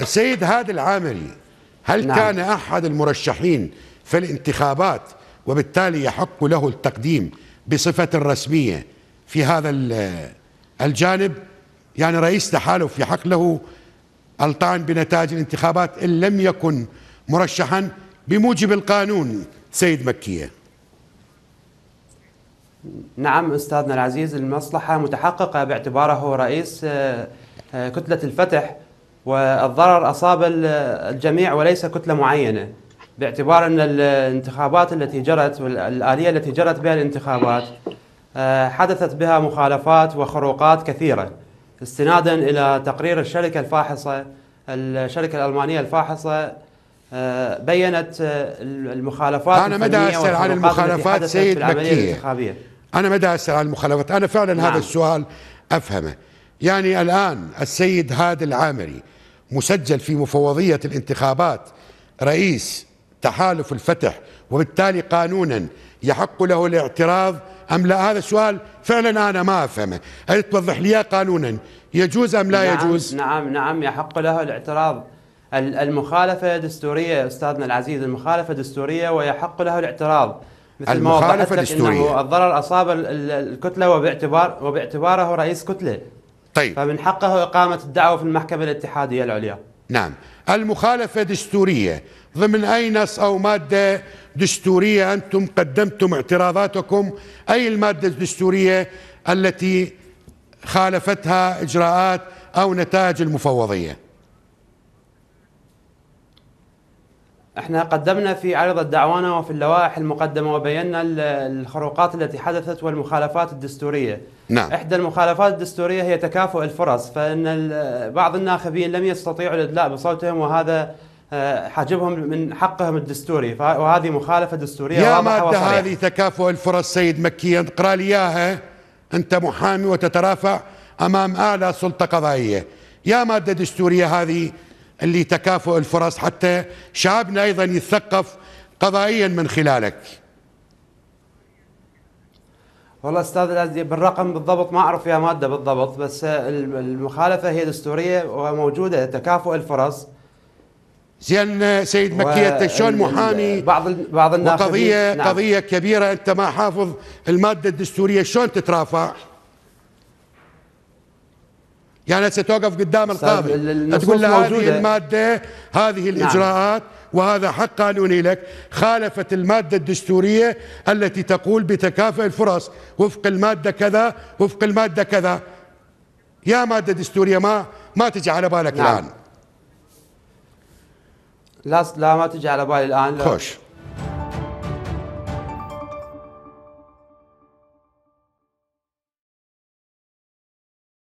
السيد هادي العامري هل نعم. كان أحد المرشحين في الانتخابات وبالتالي يحق له التقديم بصفة رسمية في هذا الجانب يعني رئيس تحالف يحق له الطعن بنتائج الانتخابات إن لم يكن مرشحا بموجب القانون سيد مكية نعم أستاذنا العزيز المصلحة متحققة باعتباره رئيس آه، آه، كتلة الفتح والضرر أصاب الجميع وليس كتلة معينة باعتبار أن الانتخابات التي جرت والآلية التي جرت بها الانتخابات آه، حدثت بها مخالفات وخروقات كثيرة استنادا إلى تقرير الشركة الفاحصة الشركة الألمانية الفاحصة آه، بينت آه، المخالفات أنا مدى أسأل عن المخالفات سيد مكية أنا مدى أسأل عن المخالفات أنا فعلا نعم. هذا السؤال أفهمه يعني الآن السيد هاد العامري مسجل في مفوضية الانتخابات رئيس تحالف الفتح وبالتالي قانونا يحق له الاعتراض أم لا هذا السؤال فعلا أنا ما أفهمه هل توضح لي قانونا يجوز أم لا نعم يجوز نعم نعم يحق له الاعتراض المخالفة دستورية أستاذنا العزيز المخالفة دستورية ويحق له الاعتراض مثل المخالفة ما وضحت لك الدستورية. إنه الضرر أصاب الكتلة وباعتبار وباعتباره رئيس كتلة طيب فمن حقه إقامة الدعوة في المحكمة الاتحادية العليا نعم المخالفة دستورية ضمن أي نص أو مادة دستورية أنتم قدمتم اعتراضاتكم أي المادة الدستورية التي خالفتها إجراءات أو نتائج المفوضية احنا قدمنا في عرض الدعوانة وفي اللوائح المقدمة وبينا الخروقات التي حدثت والمخالفات الدستورية نعم. إحدى المخالفات الدستورية هي تكافؤ الفرص فإن بعض الناخبين لم يستطيعوا الإدلاء بصوتهم وهذا آه، حجبهم من حقهم الدستوري وهذه مخالفة دستورية يا مادة هذه تكافؤ الفرص سيد مكي اقرأ لي إياها أنت محامي وتترافع أمام أعلى سلطة قضائية يا مادة دستورية هذه اللي تكافؤ الفرص حتى شعبنا أيضا يتثقف قضائيا من خلالك والله استاذ الازدي بالرقم بالضبط ما اعرف فيها ماده بالضبط بس المخالفه هي دستوريه وموجوده تكافؤ الفرص زين سيد مكي انت شلون محامي بعض بعض الناس وقضيه نعم. قضيه كبيره انت ما حافظ الماده الدستوريه شلون تترافع؟ يعني ستوقف قدام القاضي تقول له هذه المادة هذه نعم. الإجراءات نعم. وهذا حق قانوني لك خالفت المادة الدستورية التي تقول بتكافئ الفرص وفق المادة كذا وفق المادة كذا يا مادة دستورية ما ما تجي على بالك نعم. الآن لا لا ما تجي على بالي الآن خوش